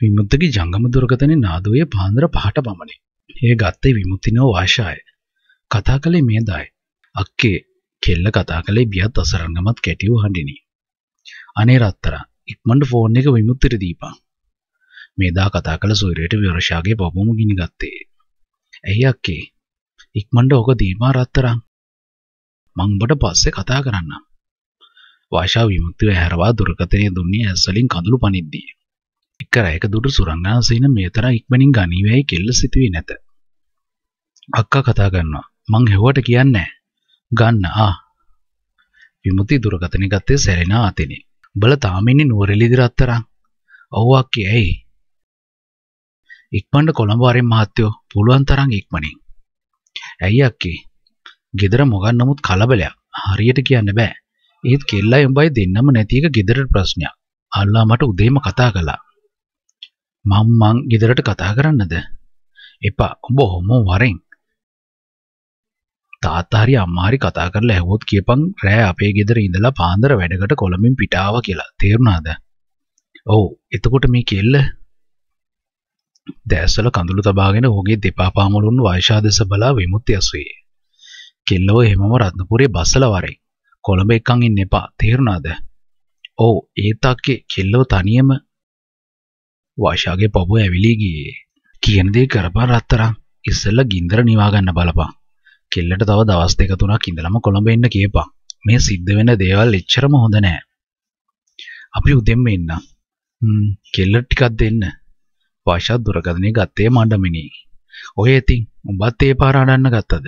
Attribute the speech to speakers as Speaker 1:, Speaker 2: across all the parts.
Speaker 1: විමුද්දගේ ජංගම දුරකතනේ නාදෝය පාන්දර පහට පමණි. එය ගත්තේ විමුක්තිනෝ වාශාය. කතා කළේ මේදායි. අක්කේ කෙල්ල කතා කළේ බියත් අසරංගමත් කැටියෝ හඬිනි. අනේ රත්තරන් ඉක්මනට ෆෝන් එක විමුක්තිට දීපන්. මේදා කතා කළ සොයුරයට විවරෂාගේ බබුම ගිනි ගත්තේ. ඇයි අක්කේ? ඉක්මනට ඕක දීපන් රත්තරන්. මං උඹට පස්සේ කතා කරන්නම්. වාෂා විමුක්තිව හැරවා දුරකතනේ දුන්නේ ඇස්වලින් කඳුළු පනිද්දී. එක රැයක දුටු සුරංගනාසේන මේ තරම් ඉක්මනින් ගනීවැයි කෙල්ල සිතුවේ නැත. අක්කා කතා කරනවා. මං හෙව්වට කියන්නේ ගන්න ආ. විමුති දුරකථනෙ ගත්තේ සැරෙනා අතෙනි. බල තාම ඉන්නේ නුවරඑළිය දිරත්තරන්. ඔව් අක්කේ ඇයි? ඉක්මනට කොළඹ වරෙන් මහත්තයෝ පුළුවන් තරම් ඉක්මනින්. ඇයි අක්කේ? ගෙදර මොකක් නමුත් කලබලයක්. හරියට කියන්න බෑ. ඒත් කෙල්ලයි උඹයි දෙන්නම නැති එක ගෙදරට ප්‍රශ්නයක්. අල්ලා මට උදේම කතා කළා. මං මං ගෙදරට කතා කරන්නද? එපා. ඔබ ඔහොම වරෙන්. තාත්තා හරි අම්මා හරි කතා කරලා ඇහුවොත් කියපන් රෑ අපේ ගෙදර ඉඳලා පාන්දර වැඩකට කොළඹින් පිටාව කියලා. තේරුණාද? ඔව්. එතකොට මේ කෙල්ල දැස්වල කඳුළු තබාගෙන ඔහුගේ දෙපා පාමුලුන් වයිෂාදෙස බලා විමුක්ති ඇසුවේ. කෙල්ලව එහෙමම රත්නපුරේ බස්සලා වරෙන්. කොළඹ එක්කන් ඉන්න එපා. තේරුණාද? ඔව්. ඒත් අක්කේ කෙල්ලව තනියම වයිශාගේ පොබ ඇවිලී ගියේ. කියන දේ කරපන් රත්තරන්. ඉස්සෙල්ලා ගින්දර නිවා ගන්න බලපන්. කෙල්ලට තව දවස් දෙක තුනක් ඉඳලම කොළඹ එන්න කියපන්. මේ සිද්ධ වෙන දේවල් එච්චරම හොඳ නෑ. අපි උදෙන්ම එන්න. හ්ම් කෙල්ලට ටිකක් දෙන්න. වයිශා දුරකථනේ ගත්තේ මණ්ඩමිනි. ඔය ඉතින් උඹත් ඒ පාර අඩන්න ගත්තද?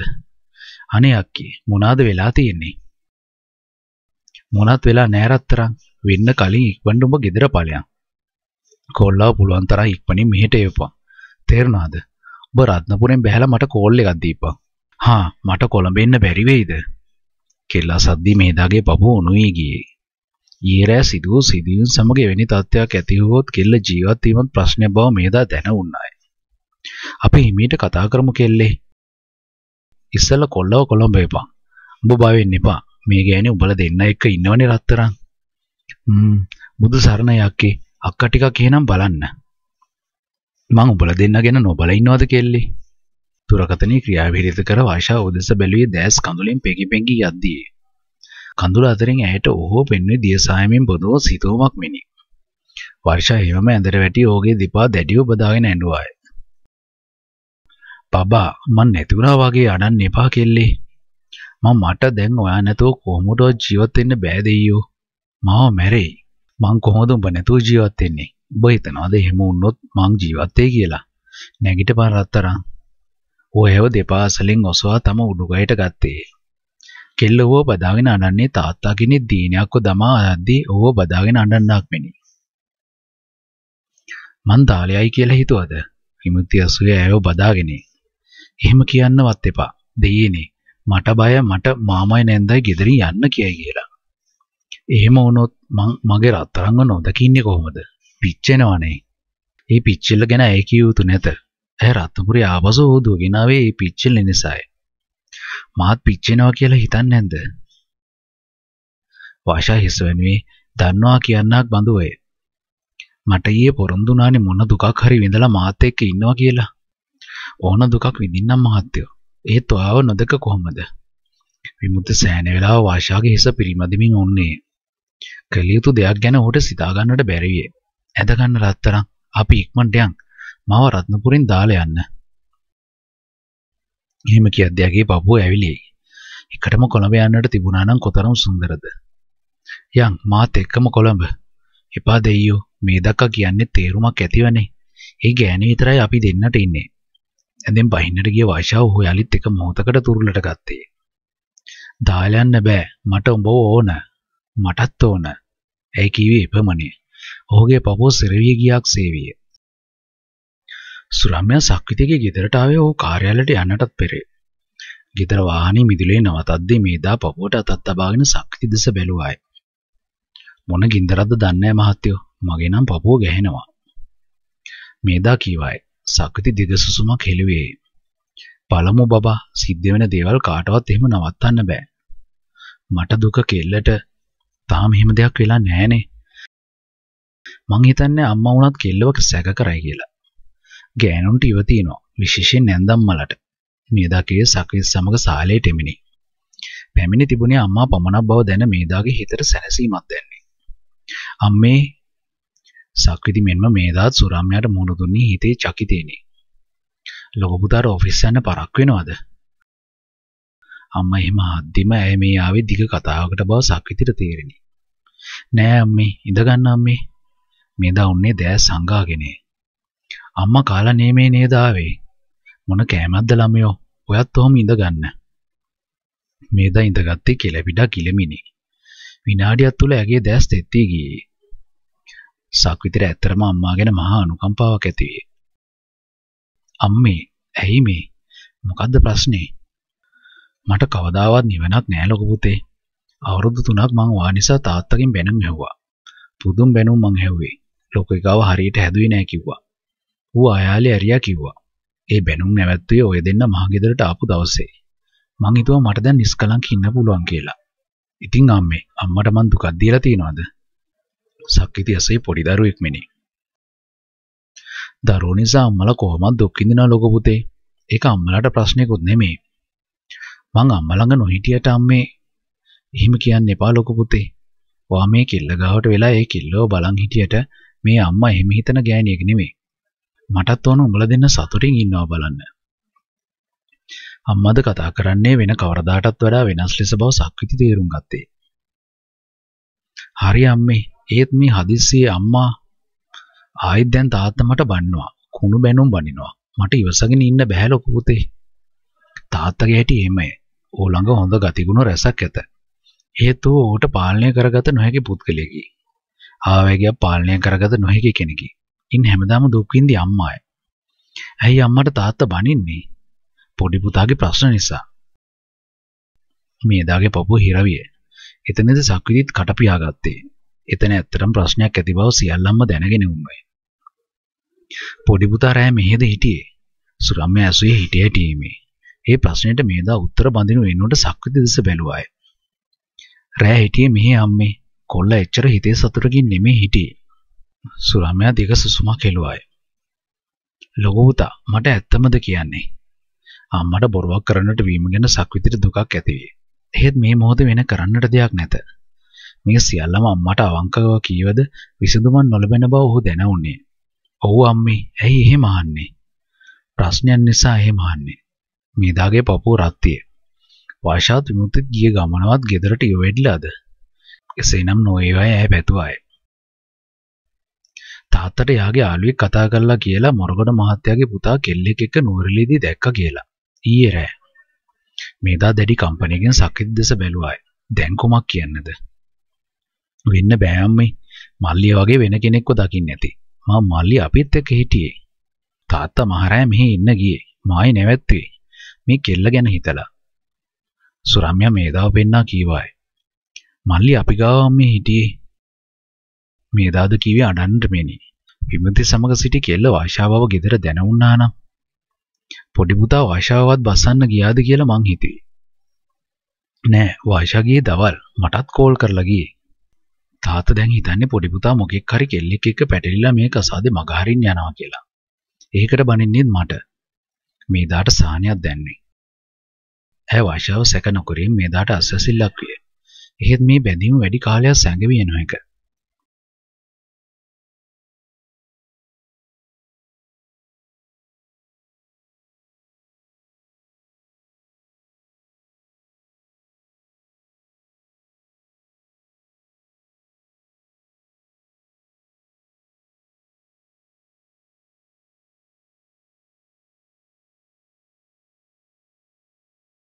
Speaker 1: අනේ අක්කේ මොනාද වෙලා තියෙන්නේ? මොනත් වෙලා නෑ රත්තරන්. වෙන්න කලින් ඉක්මනට උඹ ගෙදර ඵලයන්. කොල්ලා පුළුවන් තරම් ඉක්මනින් මෙහෙට එවපන්. තේරුණාද? ඔබ රත්නපුරෙන් බැහැලා මට කෝල් එකක් දීපන්. හා මට කොළඹ එන්න බැරි වෙයිද? කෙල්ලා සද්දි මේදාගේ පපුව උණුයි ගියේ. ඊරෑ සිදුව සිදුවීම් සමග එවැනි තත්ත්වයක් ඇති වුවොත් කෙල්ල ජීවත් වීමත් ප්‍රශ්නයක් බව මේදා දැනුණාය. අපි හිමීට කතා කරමු කෙල්ලේ. ඉස්සෙල්ලා කොල්ලව කොළඹ එපන්. ඔබ බය වෙන්න එපා. මේ ගෑණි උඹලා දෙන්න එක ඉන්නවනේ රත්තරන්. හ්ම් බුදු සරණ යකේ අක්ක ටිකක් එහෙනම් බලන්න. මං උඹලා දෙන්න ගැන නොබල ඉන්නවද කෙල්ලේ? තුරකතනේ ක්‍රියාවිරත කර වාෂා උදෙස බැලුවේ දැස් කඳුලෙන් පෙඟි පෙඟි යද්දී. කඳුල අතරින් ඇහැට ඔහෝ පෙන්වී දිය සායමින් බොදෝ සිතුවමක් මෙනි. වර්ෂා හිමම ඇඳට වැටි ඕගේ දිපා දැඩිව බදාගෙන ඇඬුවාය. "බබා, මං නැතිවුණා වගේ අඬන්න එපා කෙල්ලේ. මම මට දැන් ඔයා නැතුව කොහොමද ජීවත් වෙන්න බෑ දෙයියෝ. මාව මැරෙයි." මං කොහොමද උඹ නැතුව ජීවත් වෙන්නේ? උඹ හිතනවාද එහෙම වුණොත් මං ජීවත් වෙයි කියලා? නැගිට පාරතරම්. ඔයව දෙපාසලෙන් ඔසවා තම උඩුගයට ගත්තේ. කෙල්ලව බදාගෙන අඬන්නේ තාත්තා කෙනෙක් දීනයක්ව දමා අද්දී ඕව බදාගෙන අඬන්නක් මෙනි. මං තාලයයි කියලා හිතුවද? විමුක්ති අසුය ඇයව බදාගෙන. එහෙම කියන්නවත් එපා. දෙයනේ. මට බය මට මාමයි නැන්දයි ගෙදරින් යන්න කියයි කියලා. එහෙම වුණොත් මං මගේ රත්තරන්ව නොදකින්නේ කොහොමද? පිච්චෙනවනේ. මේ පිච්චිල්ල ගැන ඇයි කිය යුතු නැත. ඇය රත්නපුරේ ආපසු හොදුව ගෙනාවේ මේ පිච්චිල්ල නිසායි. මාත් පිච්චෙනවා කියලා හිතන්නේ නැන්ද? වාෂා හිස වෙනුවේ දන්නවා කියන්නක් බඳුවේ. මට ඊයේ පොරොන්දුනානේ මොන දුකක් හරි විඳලා මාත් එක්ක ඉන්නවා කියලා. ඕන දුකක් විඳින්නම් මහත්තයෝ. ඒත් ඔයාව නොදක කොහොමද? විමුක්ත සෑහෙන වෙලාව වාෂාගේ හිස පිරිමදිමින් උන්නේ. කළ යුතු දෙයක් ගැන ඔහුට සිතාගන්නට බැරි විය. ඇදගන්න රත්තරන් අපි ඉක්මනට යන්. මාව රත්නපුරින් දාලා යන්න. එහෙම කියද්දී ඇගේ පපුව ඇවිලෙයි. එකටම කොළඹ යන්නට තිබුණා නම් කොතරම් සුන්දරද. යන් මාත් එක්කම කොළඹ. එපා දෙයියෝ මේ දක්වා කියන්නේ තේරුමක් ඇතිවනේ. ඒ ගෑණි විතරයි අපි දෙන්නට ඉන්නේ. ඇඳෙන් බහින්නට ගිය වයිෂාව හොයාලිත් එක මොහොතකට තුරුලට ගත්තේ. දාලයන්න බෑ මට උඹව ඕන මටත් ඕන. ඇයි කීවේ එපමණේ. ඔහුගේ පපුව සිරවිය ගියක් සේවිය. සුරම්‍ය සක්විතිගේ ගෙදරට ආවේ ඔහු කාර්යාලයට යන්නටත් පෙරේ. ගෙදර වාහනේ මිදුලේ නවතද්දී මේදා පපුවට අතත් තබාගෙන සක්විති දෙස බැලුවායි. මොන ගින්දරක්ද දන්නේ මහත්තයෝ. මගේ නම් පපුව ගැහෙනවා. මේදා කීවායි. සක්විති දිග සුසුමක් හෙළුවේ. පළමු බබා සිද්ධ වෙන දේවල් කාටවත් එහෙම නවත්තන්න බෑ. මට දුක කෙල්ලට තාම හිම දෙයක් වෙලා නෑනේ. මං හිතන්නේ අම්මා වුණත් කෙල්ලවක සැක කරයි කියලා. ගෑනුන්ට ඉව තිනවා විශේෂයෙන් නැන්දම් මලට. මේදාගේ සකවිස් සමග සාලේට එමිනි. පැමිණි තිබුණේ අම්මා පමණක් බව දැන මේදාගේ හිතට සැනසීමක් දැන්නේ. අම්මේ සක්විති මෙන්ම මේදාත් සුරම්යාට මුහුණ දුන්නේ හිතේ චකිතේනේ. ලොකු පුතාට ඔෆිස් යන්න පරක් වෙනවද? අම්මා එහෙම අද්දිම ඇය මේ ආවේ දිග කතාවකට බව සක්විතිට තේරිණි. නෑ අම්මේ ඉඳගන්න අම්මේ. මේ දා උන්නේ දෑ සංගාගෙනේ. අම්මා කාලා නේමේ නේද ආවේ. මොන කෑමක්ද ළමයෝ. ඔයත් ඔහොම ඉඳගන්න. මේ දා ඉඳගත්තේ කෙලපිඩා කිලමිනේ. විනාඩියක් තුල ඇගේ දැස් තෙත්ති ගියේ. සක්විතිට ඇත්තරම අම්මා ගැන මහා අනුකම්පාවක් ඇති අම්මේ ඇයි මේ මොකද්ද ප්‍රශ්නේ මට කවදාවත් නිවනක් නෑ ලොකු පුතේ. අවුරුදු 3ක් මං වා නිසා තාත්තගෙන් බැනුම් ඇහුවා. පුදුම් බැනුම් මං ඇහුවේ. ලොකේ ගාව හරියට හැදුවේ නෑ කිව්වා. ඌ ආයාලේ ඇරියා කිව්වා. ඒ බැනුම් නැවැත්තුවේ ඔය දෙන්න මහ ගෙදරට ආපු දවසේ. මං හිතුවා මට දැන් නිස්කලංක ඉන්න පුළුවන් කියලා. ඉතින් අම්මේ අම්මට මං දුකක් දීලා තියනවාද? සක්විති ඇසේ පොඩි දරුවෙක් මෙනේ. දරුවෝ නිසා අම්මලා කොහොමද දුක් විඳිනා ලොකු පුතේ? ඒක අම්මලාට ප්‍රශ්නයක්වත් නෙමෙයි. මං අම්මා ළඟ නොහිටියට අම්මේ එහෙම කියන්න එපා ලොකු පුතේ. ඔයා මේ කෙල්ල ගාවට වෙලා ඒ කෙල්ලව බලන් හිටියට මේ අම්මා එහෙම හිතන ගෑණියෙක් නෙමෙයි. මටත් ඕන උඹලා දෙන්න සතුටින් ඉන්නවා බලන්න. අම්මාද කතා කරන්නේ වෙන කවරදාටත් වඩා වෙනස් ලෙස බව සක්විති තේරුම් ගත්තේ. හරි අම්මේ. ඒත් මේ හදිස්සියේ අම්මා ආයෙත් දැන් තාත්තා මට බන්නවා. කුණු බැනුම් බනිනවා. මට ඉවසගෙන ඉන්න බෑ ලොකු පුතේ. තාත්තගේ හැටි එහෙමයි. ඕළඟ හොඳ ගතිගුණ රැසක් ඇත. හේතුව ඌට පාලනය කරගත නොහැකි පුද්ගලයෙකි. ආවැගියක් පාලනය කරගත නොහැකි කෙනෙකි. ඉන් හැමදාම දුක් විඳි අම්මාය. ඇයි අම්මට තාත්තා බනින්නේ? පොඩි පුතාගේ ප්‍රශ්න නිසා. මේදාගේ පපුව හිරවිය. එතනද සක්විතිත් කට පියාගත්තේ. එතන ඇත්තටම ප්‍රශ්නයක් ඇති බව සියල්ලම දැනගෙන උන්නේ. පොඩි පුතා රෑ මෙහෙද හිටියේ. සුරම්ම ඇසුවේ හිටිය හිටීමේ. ඒ ප්‍රශ්නෙට මේදා උත්තර බඳිනු වෙනුවට සක්විති දෙස බැලුවාය. රෑ හිටියේ මෙහි අම්මේ. කොල්ලා එච්චර හිතේ සතුටකින් නෙමෙයි හිටියේ. සුරාමයා දිග සුසුමක් හෙළුවාය. ලොකු පුතා මට ඇත්තමද කියන්නේ? අම්මට බොරුවක් කරන්නට වීම ගැන සක්විතිට දුකක් ඇති වේ. එහෙත් මේ මොහොතේ වෙන කරන්නට දෙයක් නැත. මේ සියල්ලම අම්මට අවංකව කීවද විසඳුමක් නොලැබෙන බව ඔහු දැනුන්නේ. "ඔව් අම්මේ, ඇයි එහෙම අහන්නේ?" ප්‍රශ්නයන් නිසා එහෙම අහන්නේ. මීදාගේ පපුව රත්තියේ. වර්ෂාත් විමුක්තිත් ගිය ගමනවත් ගෙදරට යොවෙඩ්ලාද. එසේනම් නොඒවයි ඇය පැතුවාය. තාත්තට යාගේ ආලුවෙක් කතා කරලා කියලා මොරගොඩ මහත්තයාගේ පුතා කෙල්ලෙක් එක්ක නුවරලේදී දැක්ක කියලා. ඊයේ රෑ. මේදා දැඩි කම්පැනිගෙන් සකිත් දෙස බැලුවාය. දැන් කොමක් කියන්නද? වෙන්න බෑ අම්මේ. මල්ලිය වගේ වෙන කෙනෙක්ව දකින්න ඇති. මම මල්ලි අපිත් එක්ක හිටියේ. තාත්තා මහරෑ මෙහි ඉන්න ගියේ. මායි නැවැත්තුවේ. මේ කෙල්ල ගැන හිතලා. සුරම්යා මේදාව පෙන්නා කීවායි. මල්ලි අපි ගාව මේ හිටියේ. මේදාද කීවේ අඩන්ඩ මෙනි. විමති සමග සිටි කෙල්ල වාශාවව ගෙදර දැනුණා නම් පොඩි පුතා වාශාවවත් බස්සන්න ගියාද කියලා මං හිතුවේ. නෑ වාශාගේ දවල් මටත් කෝල් කරලා ගියේ. තාත දැන් හිතන්නේ පොඩි පුතා මොකෙක් හරි කෙල්ලෙක් එක්ක පැටලිලා මේ කසාදේ මගහරින්න යනවා කියලා. ඒකට බනින්නේත් මට. මේදාට සහනයක් දැන්වේ. ඇය වශාව සැක නොකරින් මේදාට අස්වැසිල්ලක් විය. එහෙත් මේ බැඳීම වැඩි කාලයක් සැඟවී යන එක.